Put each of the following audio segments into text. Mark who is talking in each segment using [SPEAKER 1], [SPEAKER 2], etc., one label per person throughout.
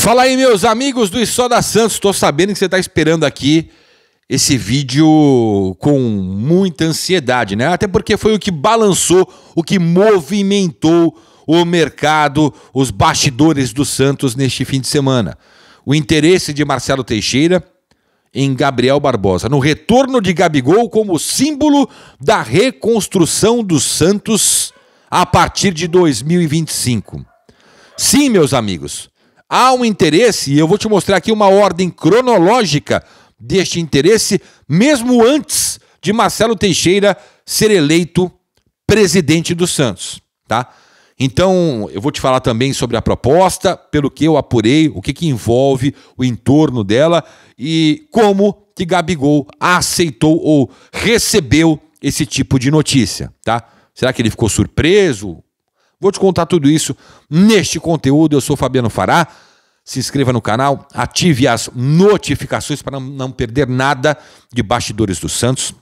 [SPEAKER 1] Fala aí, meus amigos do da Santos. Tô sabendo que você tá esperando aqui esse vídeo com muita ansiedade, né? Até porque foi o que balançou, o que movimentou o mercado, os bastidores do Santos neste fim de semana. O interesse de Marcelo Teixeira em Gabriel Barbosa, no retorno de Gabigol como símbolo da reconstrução do Santos a partir de 2025. Sim, meus amigos, Há um interesse, e eu vou te mostrar aqui uma ordem cronológica deste interesse, mesmo antes de Marcelo Teixeira ser eleito presidente do Santos, tá? Então, eu vou te falar também sobre a proposta, pelo que eu apurei, o que, que envolve o entorno dela e como que Gabigol aceitou ou recebeu esse tipo de notícia, tá? Será que ele ficou surpreso? Vou te contar tudo isso neste conteúdo. Eu sou Fabiano Fará. Se inscreva no canal, ative as notificações para não perder nada de Bastidores do Santos.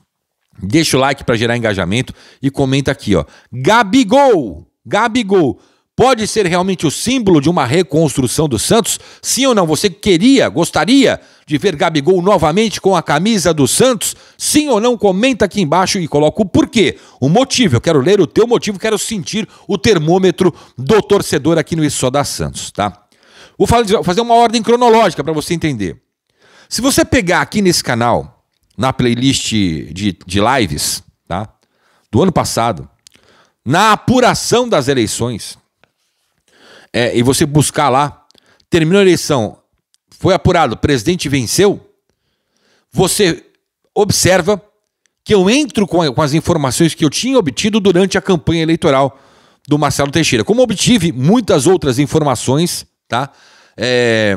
[SPEAKER 1] Deixa o like para gerar engajamento e comenta aqui, ó. Gabigol! Gabigol! pode ser realmente o símbolo de uma reconstrução do Santos? Sim ou não? Você queria, gostaria de ver Gabigol novamente com a camisa do Santos? Sim ou não? Comenta aqui embaixo e coloca o porquê, o motivo. Eu quero ler o teu motivo, quero sentir o termômetro do torcedor aqui no Isso Só da Santos, tá? Vou fazer uma ordem cronológica para você entender. Se você pegar aqui nesse canal, na playlist de, de lives, tá? Do ano passado, na apuração das eleições, é, e você buscar lá, terminou a eleição, foi apurado, o presidente venceu, você observa que eu entro com, com as informações que eu tinha obtido durante a campanha eleitoral do Marcelo Teixeira. Como obtive muitas outras informações, tá? É,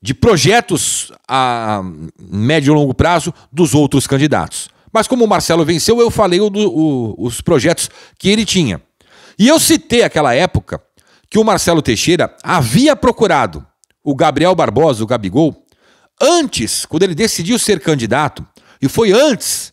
[SPEAKER 1] de projetos a médio e longo prazo dos outros candidatos. Mas como o Marcelo venceu, eu falei o do, o, os projetos que ele tinha. E eu citei aquela época que o Marcelo Teixeira havia procurado o Gabriel Barbosa, o Gabigol, antes, quando ele decidiu ser candidato, e foi antes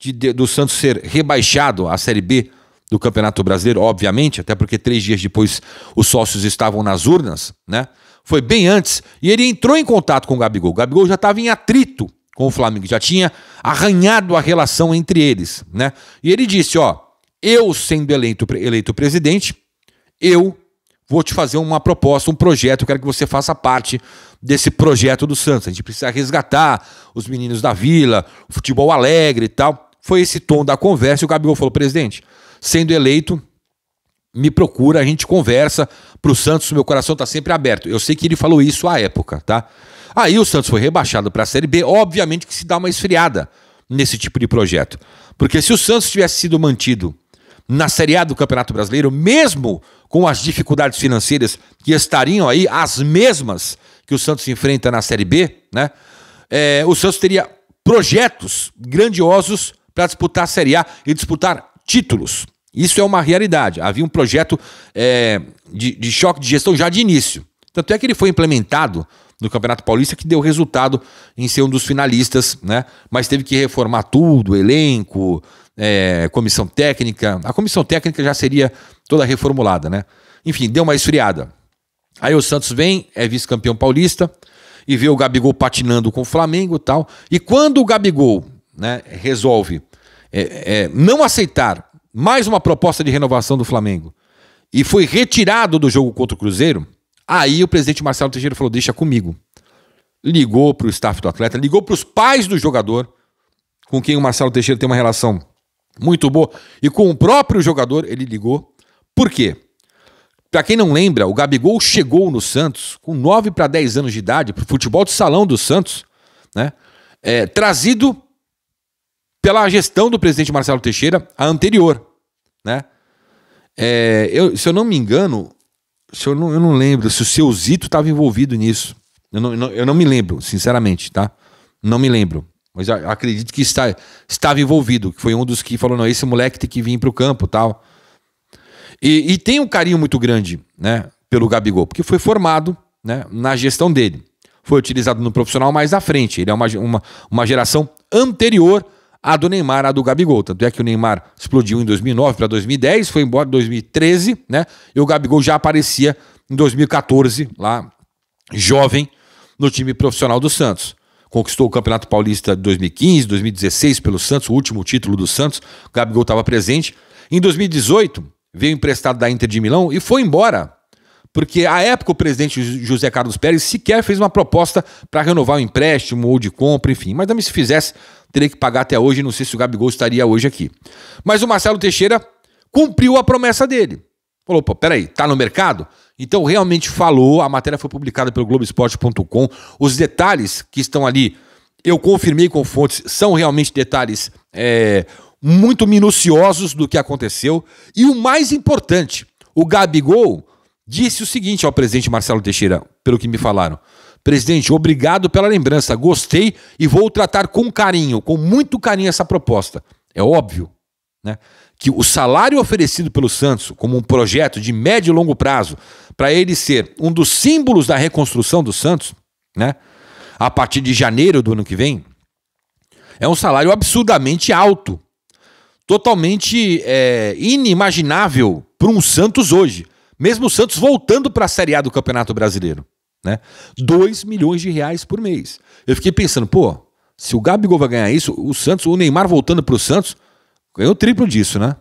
[SPEAKER 1] de, de, do Santos ser rebaixado à Série B do Campeonato Brasileiro, obviamente, até porque três dias depois os sócios estavam nas urnas, né? Foi bem antes, e ele entrou em contato com o Gabigol. O Gabigol já estava em atrito com o Flamengo, já tinha arranhado a relação entre eles, né? E ele disse: Ó, eu sendo eleito, eleito presidente, eu vou te fazer uma proposta, um projeto, eu quero que você faça parte desse projeto do Santos. A gente precisa resgatar os meninos da vila, o futebol alegre e tal. Foi esse tom da conversa e o Gabigol falou: presidente, sendo eleito, me procura, a gente conversa. para o Santos, meu coração tá sempre aberto. Eu sei que ele falou isso à época, tá? Aí o Santos foi rebaixado para a Série B, obviamente que se dá uma esfriada nesse tipo de projeto. Porque se o Santos tivesse sido mantido na Série A do Campeonato Brasileiro, mesmo com as dificuldades financeiras que estariam aí, as mesmas que o Santos enfrenta na Série B, né? É, o Santos teria projetos grandiosos para disputar a Série A e disputar títulos. Isso é uma realidade. Havia um projeto é, de, de choque de gestão já de início. Tanto é que ele foi implementado no Campeonato Paulista, que deu resultado em ser um dos finalistas, né? Mas teve que reformar tudo, elenco, é, comissão técnica. A comissão técnica já seria toda reformulada, né? Enfim, deu uma esfriada. Aí o Santos vem, é vice-campeão paulista e vê o Gabigol patinando com o Flamengo e tal. E quando o Gabigol né, resolve é, é, não aceitar mais uma proposta de renovação do Flamengo e foi retirado do jogo contra o Cruzeiro, aí o presidente Marcelo Teixeira falou: deixa comigo. Ligou para o staff do atleta, ligou para os pais do jogador, com quem o Marcelo Teixeira tem uma relação muito boa. E com o próprio jogador, ele ligou. Por quê? Para quem não lembra, o Gabigol chegou no Santos com 9 para 10 anos de idade, para o futebol de salão do Santos, né? É, trazido pela gestão do presidente Marcelo Teixeira, a anterior. Né? É, eu, se eu não me engano, se eu, não, eu não lembro se o seu Zito estava envolvido nisso. eu não, eu não me lembro, sinceramente, tá? Não me lembro. Mas acredito que está, estava envolvido, que foi um dos que falou: não, esse moleque tem que vir para o campo tal. E, e, tem um carinho muito grande né, pelo Gabigol, porque foi formado né, na gestão dele. Foi utilizado no profissional mais à frente. Ele é uma, uma, uma geração anterior à do Neymar, à do Gabigol. Tanto é que o Neymar explodiu em 2009 para 2010, foi embora em 2013, né? E o Gabigol já aparecia em 2014, lá, jovem, no time profissional do Santos conquistou o Campeonato Paulista de 2015, 2016 pelo Santos, o último título do Santos. O Gabigol estava presente. Em 2018, veio emprestado da Inter de Milão e foi embora. Porque à época o presidente José Carlos Pérez sequer fez uma proposta para renovar o empréstimo ou de compra, enfim. Mas também se fizesse, teria que pagar até hoje. Não sei se o Gabigol estaria hoje aqui. Mas o Marcelo Teixeira cumpriu a promessa dele. Falou, pô, peraí, tá no mercado? Então realmente falou, a matéria foi publicada pelo Globoesporte.com. Os detalhes que estão ali, eu confirmei com fontes, são realmente detalhes é, muito minuciosos do que aconteceu. E o mais importante, o Gabigol disse o seguinte ao presidente Marcelo Teixeira, pelo que me falaram. Presidente, obrigado pela lembrança, gostei e vou tratar com carinho, com muito carinho essa proposta. É óbvio, né, que o salário oferecido pelo Santos como um projeto de médio e longo prazo, para ele ser um dos símbolos da reconstrução do Santos, né, a partir de janeiro do ano que vem, é um salário absurdamente alto, totalmente é, inimaginável para um Santos hoje, mesmo o Santos voltando para a Série A do Campeonato Brasileiro. Né? 2 milhões de reais por mês. Eu fiquei pensando, pô, se o Gabigol vai ganhar isso, o Santos, o Neymar voltando para o Santos, ganhou triplo disso, né?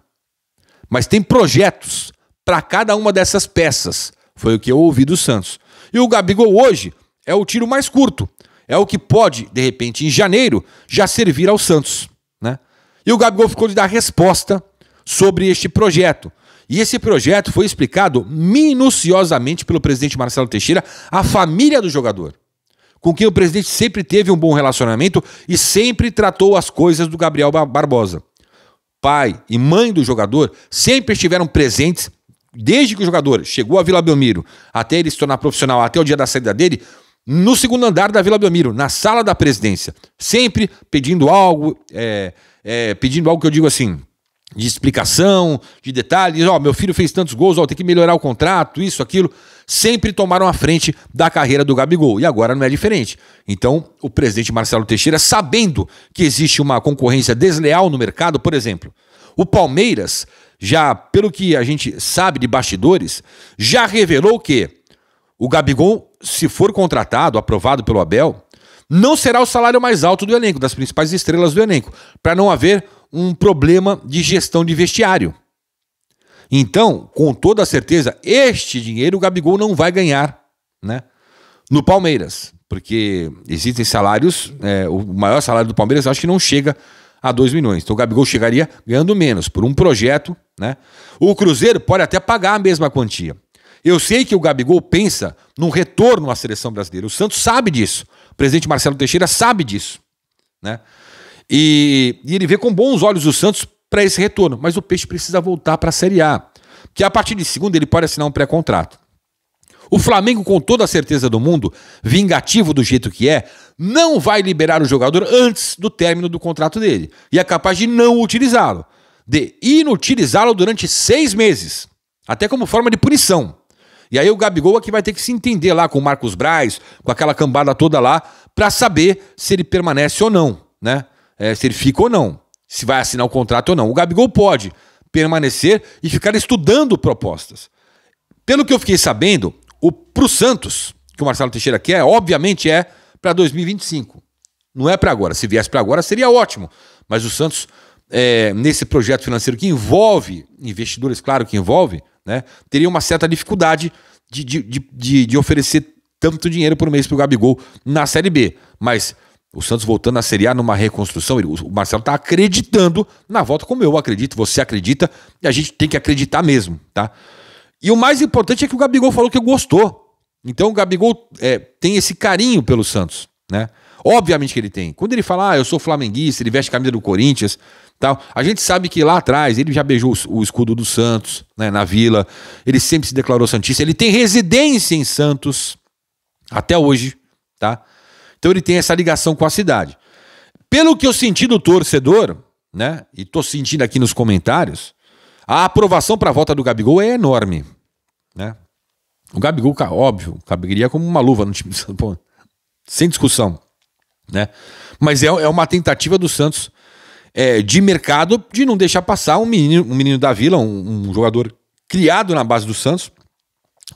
[SPEAKER 1] Mas tem projetos para cada uma dessas peças. Foi o que eu ouvi do Santos. E o Gabigol hoje é o tiro mais curto. É o que pode, de repente, em janeiro, já servir ao Santos. Né? E o Gabigol ficou de dar resposta sobre este projeto. E esse projeto foi explicado minuciosamente pelo presidente Marcelo Teixeira à família do jogador, com quem o presidente sempre teve um bom relacionamento e sempre tratou as coisas do Gabriel Barbosa pai e mãe do jogador sempre estiveram presentes desde que o jogador chegou a Vila Belmiro até ele se tornar profissional, até o dia da saída dele, no segundo andar da Vila Belmiro, na sala da presidência. Sempre pedindo algo, é, é, pedindo algo que eu digo assim, de explicação, de detalhes. Ó, oh, meu filho fez tantos gols, ó, oh, tem que melhorar o contrato, isso, aquilo sempre tomaram a frente da carreira do Gabigol. E agora não é diferente. Então, o presidente Marcelo Teixeira, sabendo que existe uma concorrência desleal no mercado, por exemplo, o Palmeiras, já pelo que a gente sabe de bastidores, já revelou que o Gabigol, se for contratado, aprovado pelo Abel, não será o salário mais alto do elenco, das principais estrelas do elenco, para não haver um problema de gestão de vestiário. Então, com toda certeza, este dinheiro o Gabigol não vai ganhar né? no Palmeiras, porque existem salários, é, o maior salário do Palmeiras acho que não chega a 2 milhões. Então o Gabigol chegaria ganhando menos por um projeto. Né? O Cruzeiro pode até pagar a mesma quantia. Eu sei que o Gabigol pensa num retorno à seleção brasileira. O Santos sabe disso. O presidente Marcelo Teixeira sabe disso. Né? E, e ele vê com bons olhos o Santos para esse retorno. Mas o Peixe precisa voltar para a Série A, que a partir de segunda ele pode assinar um pré-contrato. O Flamengo, com toda a certeza do mundo, vingativo do jeito que é, não vai liberar o jogador antes do término do contrato dele. E é capaz de não utilizá-lo, de inutilizá-lo durante seis meses, até como forma de punição. E aí o Gabigol aqui é vai ter que se entender lá com o Marcos Braz, com aquela cambada toda lá, para saber se ele permanece ou não, né? É, se ele fica ou não se vai assinar o contrato ou não. O Gabigol pode permanecer e ficar estudando propostas. Pelo que eu fiquei sabendo, o pro Santos, que o Marcelo Teixeira quer, obviamente é para 2025. Não é para agora. Se viesse para agora, seria ótimo. Mas o Santos, é, nesse projeto financeiro que envolve investidores, claro que envolve, né, teria uma certa dificuldade de, de, de, de oferecer tanto dinheiro por mês para o Gabigol na Série B. Mas o Santos voltando a Série A numa reconstrução. O Marcelo está acreditando na volta, como eu acredito, você acredita, e a gente tem que acreditar mesmo, tá? E o mais importante é que o Gabigol falou que gostou. Então o Gabigol é, tem esse carinho pelo Santos, né? Obviamente que ele tem. Quando ele fala, ah, eu sou flamenguista, ele veste a camisa do Corinthians, tal. A gente sabe que lá atrás ele já beijou o escudo do Santos, né, na Vila. Ele sempre se declarou santista. Ele tem residência em Santos até hoje, tá? Então ele tem essa ligação com a cidade. Pelo que eu senti do torcedor, né? E tô sentindo aqui nos comentários, a aprovação para a volta do Gabigol é enorme, né? O Gabigol, óbvio, caberia como uma luva no time do Paulo, sem discussão, né? Mas é, é uma tentativa do Santos é, de mercado de não deixar passar um menino, um menino da Vila, um, um jogador criado na base do Santos,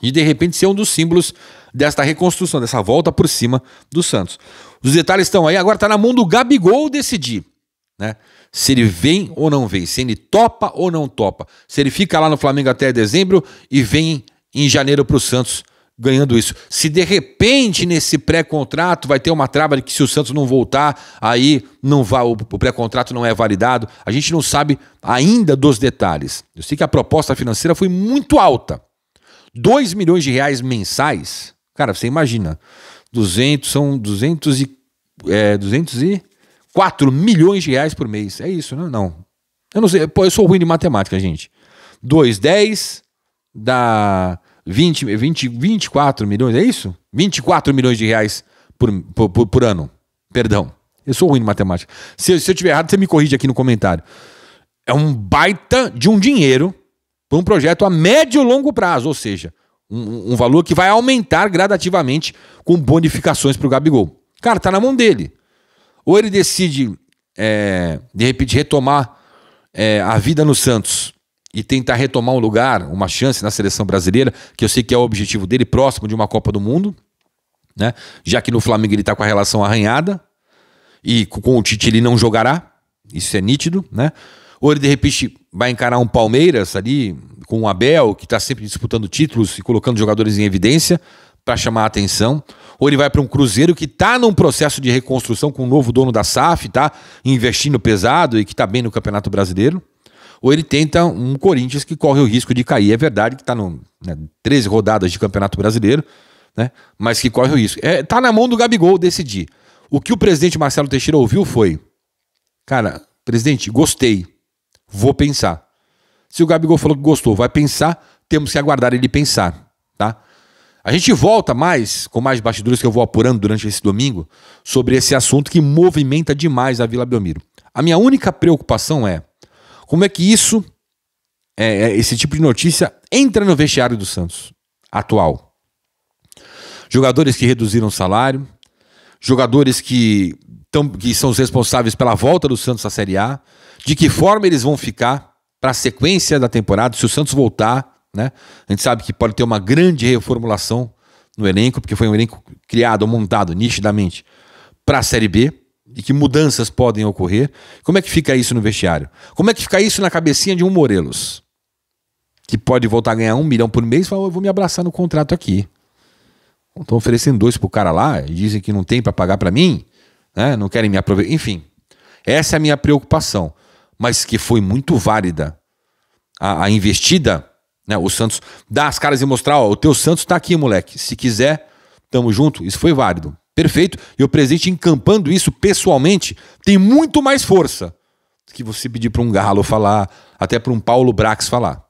[SPEAKER 1] e de repente ser um dos símbolos desta reconstrução, dessa volta por cima do Santos. Os detalhes estão aí, agora está na mão do Gabigol decidir. Né? Se ele vem ou não vem, se ele topa ou não topa, se ele fica lá no Flamengo até dezembro e vem em janeiro para o Santos ganhando isso. Se de repente nesse pré-contrato vai ter uma trava de que se o Santos não voltar, aí não vá o pré-contrato não é validado. A gente não sabe ainda dos detalhes. Eu sei que a proposta financeira foi muito alta. 2 milhões de reais mensais Cara, você imagina, 200 são 200 e, é, 204 milhões de reais por mês. É isso, não? Né? Não. Eu não sei, pô, eu sou ruim de matemática, gente. 2, 10 dá 20, 20, 24 milhões, é isso? 24 milhões de reais por, por, por ano. Perdão. Eu sou ruim de matemática. Se, se eu estiver errado, você me corrige aqui no comentário. É um baita de um dinheiro para um projeto a médio e longo prazo, ou seja, um, um valor que vai aumentar gradativamente com bonificações para o Gabigol. Cara, tá na mão dele. Ou ele decide, é, de repente, retomar é, a vida no Santos e tentar retomar um lugar, uma chance na seleção brasileira, que eu sei que é o objetivo dele, próximo de uma Copa do Mundo, né? Já que no Flamengo ele está com a relação arranhada e com o Tite ele não jogará, isso é nítido, né? Ou ele, de repente, vai encarar um Palmeiras ali, com o um Abel, que está sempre disputando títulos e colocando jogadores em evidência para chamar a atenção. Ou ele vai para um Cruzeiro que está num processo de reconstrução com o um novo dono da SAF, tá investindo pesado e que está bem no Campeonato Brasileiro. Ou ele tenta um Corinthians que corre o risco de cair. É verdade que está né, 13 rodadas de Campeonato Brasileiro, né, mas que corre o risco. É tá na mão do Gabigol decidir. O que o presidente Marcelo Teixeira ouviu foi: Cara, presidente, gostei. Vou pensar. Se o Gabigol falou que gostou, vai pensar, temos que aguardar ele pensar, tá? A gente volta mais, com mais bastidores que eu vou apurando durante esse domingo, sobre esse assunto que movimenta demais a Vila Belmiro. A minha única preocupação é como é que isso, é, é esse tipo de notícia, entra no vestiário do Santos atual. Jogadores que reduziram o salário, jogadores que, tão, que são os responsáveis pela volta do Santos à Série A, de que forma eles vão ficar para a sequência da temporada, se o Santos voltar, né? A gente sabe que pode ter uma grande reformulação no elenco, porque foi um elenco criado, montado nitidamente para a Série B e que mudanças podem ocorrer. Como é que fica isso no vestiário? Como é que fica isso na cabecinha de um Morelos? Que pode voltar a ganhar um milhão por mês e fala, eu vou me abraçar no contrato aqui. Estão oferecendo dois o cara lá e dizem que não tem para pagar para mim, né? não querem me aproveitar. Enfim, essa é a minha preocupação mas que foi muito válida a, a investida. Né? O Santos dá as caras e mostrar: ó, o teu Santos tá aqui, moleque. Se quiser, tamo junto. Isso foi válido. Perfeito. E o presidente encampando isso pessoalmente tem muito mais força do que você pedir para um Galo falar, até para um Paulo Brax falar.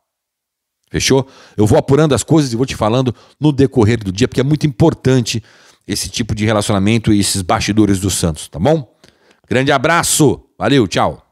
[SPEAKER 1] Fechou? Eu vou apurando as coisas e vou te falando no decorrer do dia, porque é muito importante esse tipo de relacionamento e esses bastidores do Santos, tá bom? Grande abraço, valeu, tchau.